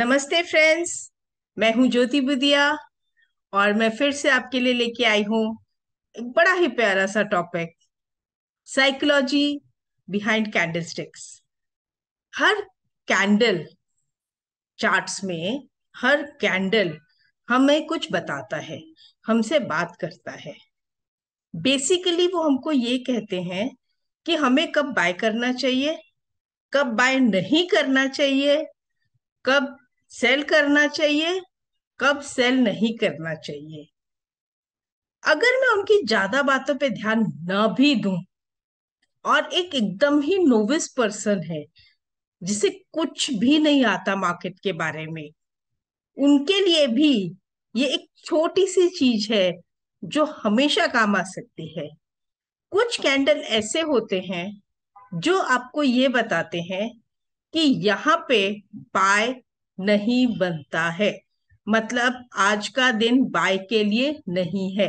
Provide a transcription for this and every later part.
नमस्ते फ्रेंड्स मैं हूं ज्योति बुदिया और मैं फिर से आपके लिए लेके आई हूं एक बड़ा ही प्यारा सा topic psychology behind candlesticks हर कैंडल चार्ट्स में हर कैंडल हमें कुछ बताता है हमसे बात करता है बेसिकली वो हमको ये कहते हैं कि हमें कब बाय करना चाहिए कब बाय नहीं करना चाहिए कब सेल करना चाहिए कब सेल नहीं करना चाहिए अगर मैं उनकी ज्यादा बातों पे ध्यान न भी दूं और एक एकदम ही नोविस पर्सन है जिसे कुछ भी नहीं आता मार्केट के बारे में उनके लिए भी ये एक छोटी सी चीज है जो हमेशा काम आ सकती है कुछ कैंडल ऐसे होते हैं जो आपको ये बताते हैं कि यहाँ पे बाय नहीं बनता है मतलब आज का दिन बाय के लिए नहीं है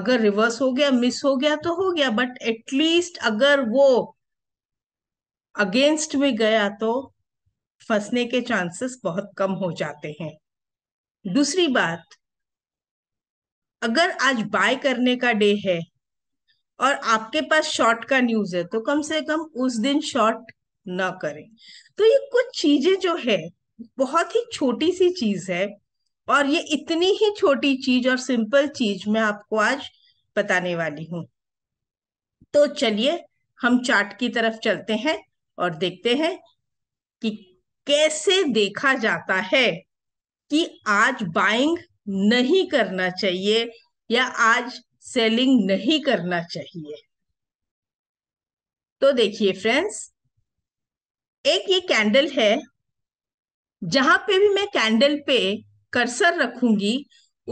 अगर रिवर्स हो गया मिस हो गया तो हो गया बट एटलीस्ट अगर वो अगेंस्ट में गया तो फंसने के चांसेस बहुत कम हो जाते हैं दूसरी बात अगर आज बाय करने का डे है और आपके पास शॉर्ट का न्यूज है तो कम से कम उस दिन शॉर्ट ना करें तो ये कुछ चीजें जो है बहुत ही छोटी सी चीज है और ये इतनी ही छोटी चीज और सिंपल चीज मैं आपको आज बताने वाली हूं तो चलिए हम चार्ट की तरफ चलते हैं और देखते हैं कि कैसे देखा जाता है कि आज बाइंग नहीं करना चाहिए या आज सेलिंग नहीं करना चाहिए तो देखिए फ्रेंड्स एक ये कैंडल है जहां पे भी मैं कैंडल पे कर्सर रखूंगी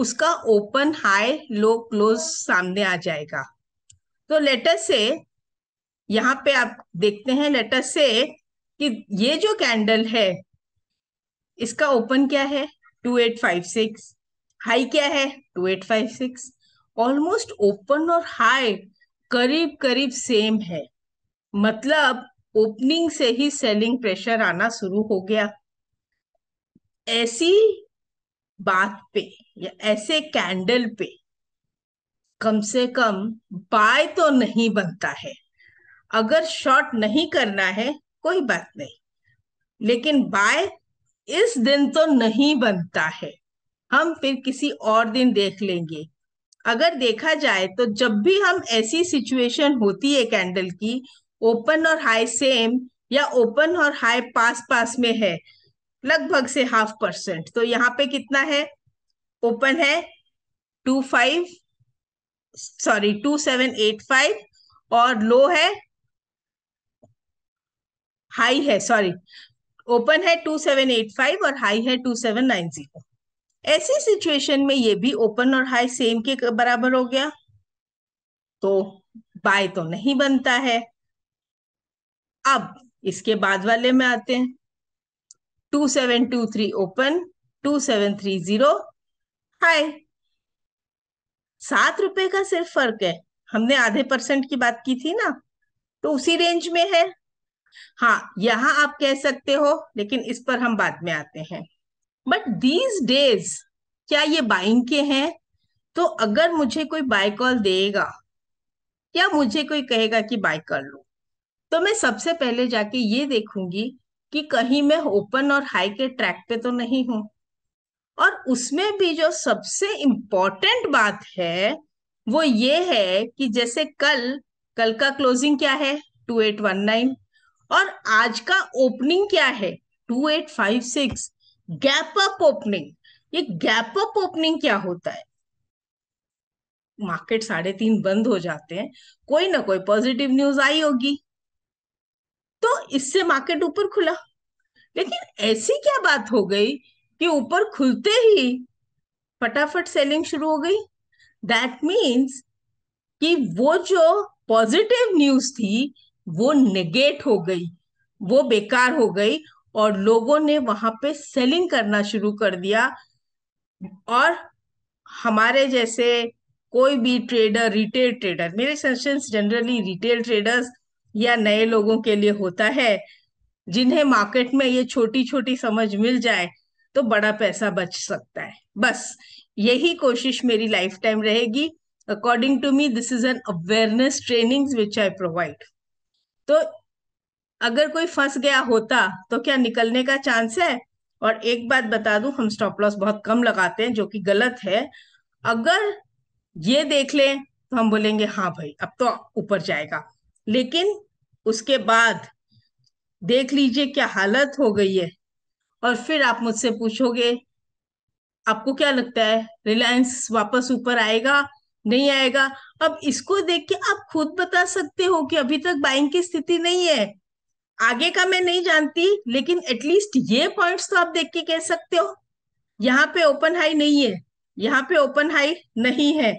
उसका ओपन हाई लो क्लोज सामने आ जाएगा तो लेटर से यहाँ पे आप देखते हैं लेटर से कि ये जो कैंडल है इसका ओपन क्या है 2856 हाई क्या है 2856 ऑलमोस्ट ओपन और हाई करीब करीब सेम है मतलब ओपनिंग से ही सेलिंग प्रेशर आना शुरू हो गया ऐसी बात पे या ऐसे कैंडल पे कम से कम बाय तो नहीं बनता है अगर शॉर्ट नहीं करना है कोई बात नहीं लेकिन बाय इस दिन तो नहीं बनता है हम फिर किसी और दिन देख लेंगे अगर देखा जाए तो जब भी हम ऐसी सिचुएशन होती है कैंडल की ओपन और हाई सेम या ओपन और हाई पास पास में है लगभग से हाफ परसेंट तो यहाँ पे कितना है ओपन है two five sorry two seven eight five और लो है हाई है सॉरी ओपन है टू सेवन एट फाइव और हाई है टू सेवन नाइन जीरो ऐसी सिचुएशन में ये भी ओपन और हाई सेम के बराबर हो गया तो बाय तो नहीं बनता है अब इसके बाद वाले में आते हैं two seven two three open two seven three zero high सात रुपए का सिर्फ फर्क है हमने आधे परसेंट की बात की थी ना तो उसी रेंज में है हाँ यहां आप कह सकते हो लेकिन इस पर हम बाद में आते हैं बट दीज डेज क्या ये बाइंग के हैं तो अगर मुझे कोई बाय कॉल देगा या मुझे कोई कहेगा कि बाय कर लो तो मैं सबसे पहले जाके ये देखूंगी कि कहीं मैं ओपन और हाई के ट्रैक पे तो नहीं हूं और उसमें भी जो सबसे इंपॉर्टेंट बात है वो ये है कि जैसे कल कल का क्लोजिंग क्या है टू एट वन नाइन और आज का ओपनिंग क्या है two eight five six gap up opening ये गैप अप ओपनिंग क्या होता है मार्केट साढ़े तीन बंद हो जाते हैं कोई ना कोई पॉजिटिव न्यूज आई होगी तो इससे मार्केट ऊपर खुला लेकिन ऐसी क्या बात हो गई कि ऊपर खुलते ही फटाफट सेलिंग शुरू हो गई दैट मीन्स कि वो जो पॉजिटिव न्यूज थी वो नेगेट हो गई वो बेकार हो गई और लोगों ने वहां पे सेलिंग करना शुरू कर दिया और हमारे जैसे कोई भी ट्रेडर रिटेल ट्रेडर मेरे सजेशन जनरली रिटेल ट्रेडर्स या नए लोगों के लिए होता है जिन्हें मार्केट में ये छोटी छोटी समझ मिल जाए तो बड़ा पैसा बच सकता है बस यही कोशिश मेरी लाइफ टाइम रहेगी according to me this is an awareness training which I provide तो अगर कोई फंस गया होता तो क्या निकलने का चांस है और एक बात बता दूं हम स्टॉप लॉस बहुत कम लगाते हैं जो कि गलत है अगर ये देख लें तो हम बोलेंगे हाँ भाई अब तो ऊपर जाएगा लेकिन उसके बाद देख लीजिए क्या हालत हो गई है और फिर आप मुझसे पूछोगे आपको क्या लगता है रिलायंस वापस ऊपर आएगा नहीं आएगा अब इसको देख के आप खुद बता सकते हो कि अभी तक बाइंग की स्थिति नहीं है आगे का मैं नहीं जानती लेकिन एटलीस्ट ये पॉइंट्स तो आप देख के कह सकते हो यहाँ पे ओपन हाई नहीं है यहाँ पे ओपन हाई नहीं है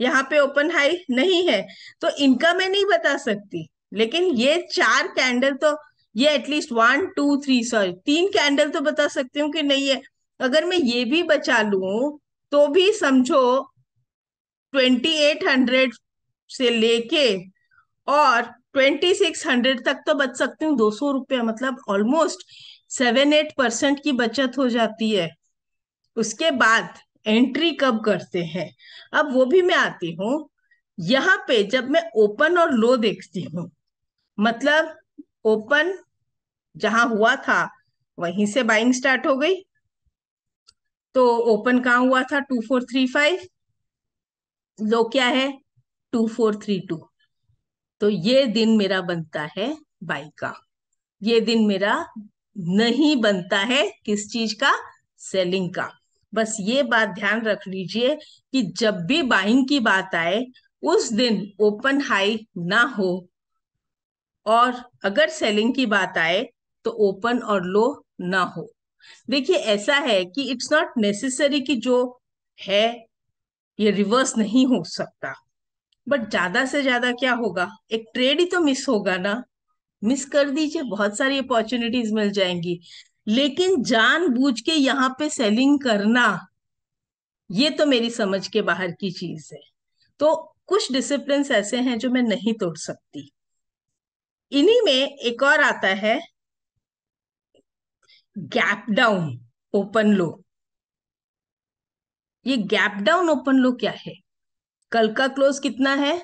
यहाँ पे ओपन हाई नहीं है तो इनका मैं नहीं बता सकती लेकिन ये चार कैंडल तो ये at least one two three sorry तीन कैंडल तो बता सकती हूँ कि नहीं है अगर मैं ये भी बचा लू तो भी समझो ट्वेंटी एट हंड्रेड से लेके और ट्वेंटी सिक्स हंड्रेड तक तो बच सकती हूँ दो सौ रुपया मतलब ऑलमोस्ट सेवन एट परसेंट की बचत हो जाती है उसके बाद एंट्री कब करते हैं अब वो भी मैं आती हूँ यहाँ पे जब मैं ओपन और लो देखती हूँ मतलब ओपन जहां हुआ था वहीं से बाइंग स्टार्ट हो गई तो ओपन कहाँ हुआ था two four three five low क्या है टू फोर थ्री टू तो ये दिन मेरा बनता है बाई का ये दिन मेरा नहीं बनता है किस चीज का सेलिंग का बस ये बात ध्यान रख लीजिए कि जब भी बाइंग की बात आए उस दिन ओपन हाई ना हो और अगर सेलिंग की बात आए तो ओपन और लो ना हो देखिए ऐसा है कि इट्स नॉट नेसेसरी कि जो है ये रिवर्स नहीं हो सकता बट ज्यादा से ज्यादा क्या होगा एक ट्रेड ही तो मिस होगा ना मिस कर दीजिए बहुत सारी अपॉर्चुनिटीज मिल जाएंगी लेकिन जानबूझ के यहाँ पे सेलिंग करना ये तो मेरी समझ के बाहर की चीज है तो कुछ डिसिप्लिन ऐसे हैं जो मैं नहीं तोड़ सकती इन्हीं में एक और आता है गैप डाउन ओपन लो ये गैप डाउन ओपन लो क्या है कल का क्लोज कितना है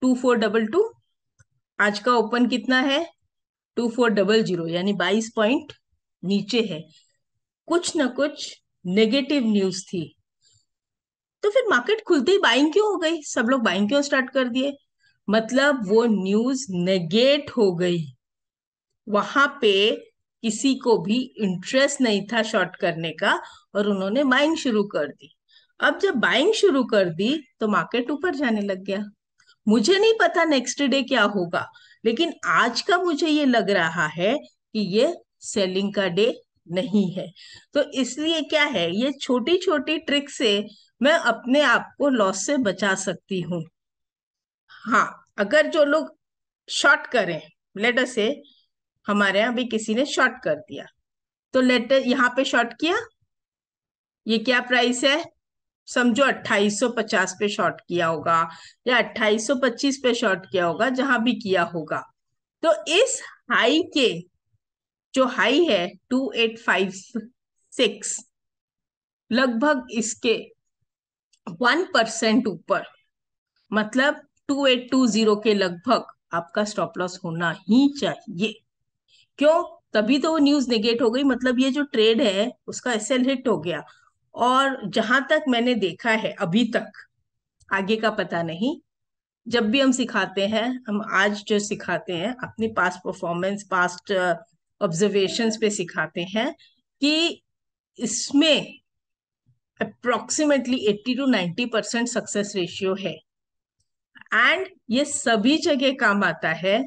टू फोर डबल टू आज का ओपन कितना है टू फोर डबल जीरो यानी बाईस पॉइंट नीचे है कुछ ना कुछ नेगेटिव न्यूज थी तो फिर मार्केट खुलते ही बाइंग क्यों हो गई सब लोग बाइंग क्यों स्टार्ट कर दिए मतलब वो न्यूज नेगेट हो गई वहां पे किसी को भी इंटरेस्ट नहीं था शॉर्ट करने का और उन्होंने बाइंग शुरू कर दी अब जब बाइंग शुरू कर दी तो मार्केट ऊपर जाने लग गया मुझे नहीं पता नेक्स्ट डे क्या होगा लेकिन आज का मुझे ये लग रहा है कि ये सेलिंग का डे नहीं है तो इसलिए क्या है ये छोटी छोटी ट्रिक से मैं अपने आप को लॉस से बचा सकती हूँ हाँ अगर जो लोग शॉर्ट करें लेटर से हमारे यहाँ भी किसी ने शॉर्ट कर दिया तो लेटर यहाँ पे शॉर्ट किया ये क्या प्राइस है समझो 2850 पे शॉर्ट किया होगा या 2825 पे शॉर्ट किया होगा जहां भी किया होगा तो इस हाई के जो हाई है टू एट फाइव सिक्स लगभग इसके वन परसेंट ऊपर मतलब टू एट टू जीरो के लगभग आपका स्टॉप लॉस होना ही चाहिए क्यों तभी तो वो न्यूज निगेट हो गई मतलब ये जो ट्रेड है उसका एसएल हिट हो गया और जहां तक मैंने देखा है अभी तक आगे का पता नहीं जब भी हम सिखाते हैं हम आज जो सिखाते हैं अपनी पास्ट परफॉर्मेंस पास्ट ऑब्जर्वेशन पे सिखाते हैं कि इसमें approximately 80 to 90 percent success ratio है एंड ये सभी जगह काम आता है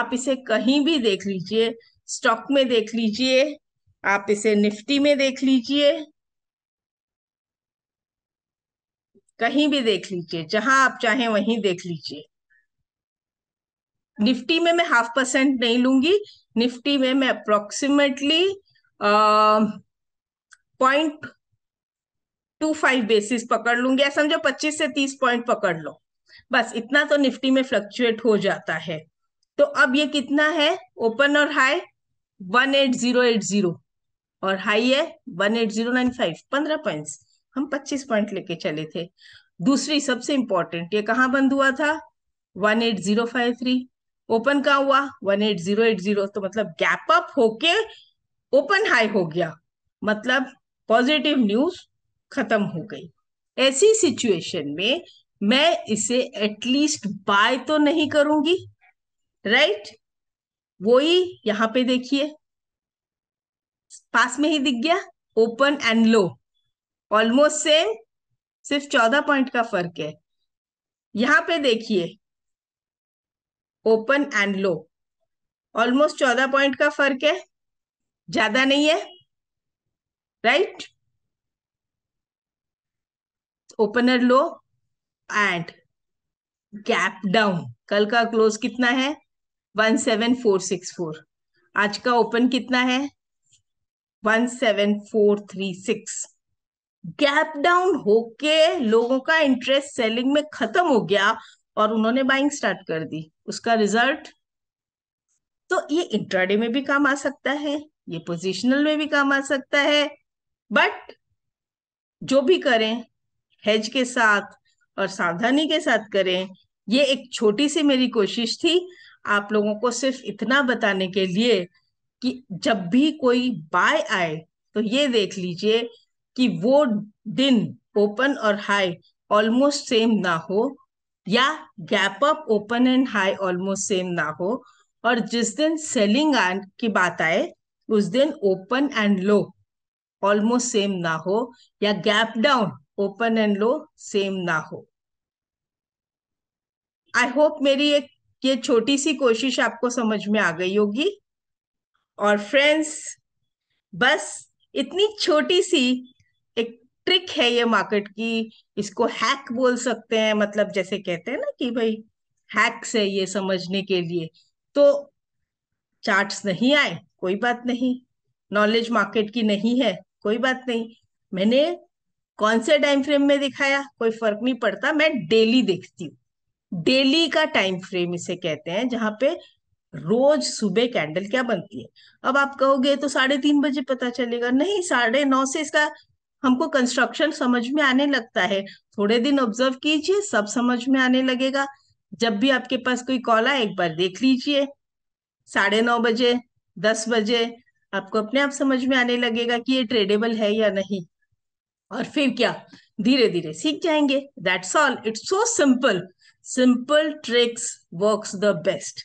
आप इसे कहीं भी देख लीजिए स्टॉक में देख लीजिए आप इसे निफ्टी में देख लीजिए कहीं भी देख लीजिए जहां आप चाहें वहीं देख लीजिए हम्म। निफ्टी में मैं हाफ परसेंट नहीं लूंगी निफ्टी में मैं approximately point two five basis पकड़ लूंगी या समझो पच्चीस से तीस पॉइंट पकड़ लो बस इतना तो निफ्टी में फ्लक्चुएट हो जाता है तो अब ये कितना है ओपन और high one eight zero eight zero और हाई है one eight zero nine five पंद्रह पॉइंट हम पच्चीस पॉइंट लेके चले थे दूसरी सबसे इंपॉर्टेंट ये कहाँ बंद हुआ था one eight zero five three open कहा हुआ one eight eight zero zero तो मतलब गैप अप होके ओपन हाई हो गया मतलब पॉजिटिव न्यूज खत्म हो गई ऐसी सिचुएशन में मैं इसे एटलीस्ट बाय तो नहीं करूंगी राइट वो ही यहाँ पे देखिए पास में ही दिख गया open and low almost same सिर्फ चौदह पॉइंट का फर्क है यहाँ पे देखिए ओपन एंड लो ऑलमोस्ट चौदह पॉइंट का फर्क है ज्यादा नहीं है right open or low and gap down कल का क्लोज कितना है one seven four six four आज का ओपन कितना है one seven four three six gap down होके लोगों का इंटरेस्ट सेलिंग में खत्म हो गया और उन्होंने बाइंग स्टार्ट कर दी उसका रिजल्ट तो ये इंट्राडे में भी काम आ सकता है ये पोजिशनल में भी काम आ सकता है बट जो भी करें हेज के साथ और सावधानी के साथ करें ये एक छोटी सी मेरी कोशिश थी आप लोगों को सिर्फ इतना बताने के लिए कि जब भी कोई बाय आए तो ये देख लीजिए कि वो दिन ओपन और हाई ऑलमोस्ट सेम ना हो या gap up open and high almost same ना हो और जिस दिन सेलिंग एंड की बात आए उस दिन open and low almost same ना हो या gap down open and low same ना हो आई होप मेरी एक ये छोटी सी कोशिश आपको समझ में आ गई होगी और फ्रेंड्स बस इतनी छोटी सी ट्रिक है ये मार्केट की इसको हैक बोल सकते हैं मतलब जैसे कहते हैं ना कि भाई हैक्स है ये समझने के लिए तो चार्ट्स नहीं आए कोई बात नहीं नॉलेज मार्केट की नहीं है कोई बात नहीं मैंने कौन से टाइम फ्रेम में दिखाया कोई फर्क नहीं पड़ता मैं डेली देखती हूँ डेली का टाइम फ्रेम इसे कहते हैं जहां पे रोज सुबह कैंडल क्या बनती है अब आप कहोगे तो साढ़े तीन बजे पता चलेगा नहीं साढ़े नौ से इसका हमको कंस्ट्रक्शन समझ में आने लगता है थोड़े दिन ऑब्जर्व कीजिए सब समझ में आने लगेगा जब भी आपके पास कोई कॉल आए एक बार देख लीजिए साढ़े नौ बजे दस बजे आपको अपने आप समझ में आने लगेगा कि ये ट्रेडेबल है या नहीं और फिर क्या धीरे धीरे सीख जाएंगे that's all it's so simple simple tricks works the best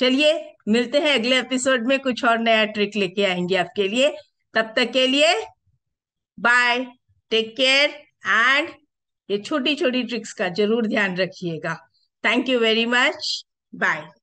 चलिए मिलते हैं अगले एपिसोड में कुछ और नया ट्रिक लेके आएंगे आपके लिए तब तक के लिए बाय टेक केयर एंड ये छोटी छोटी ट्रिक्स का जरूर ध्यान रखिएगा thank you very much bye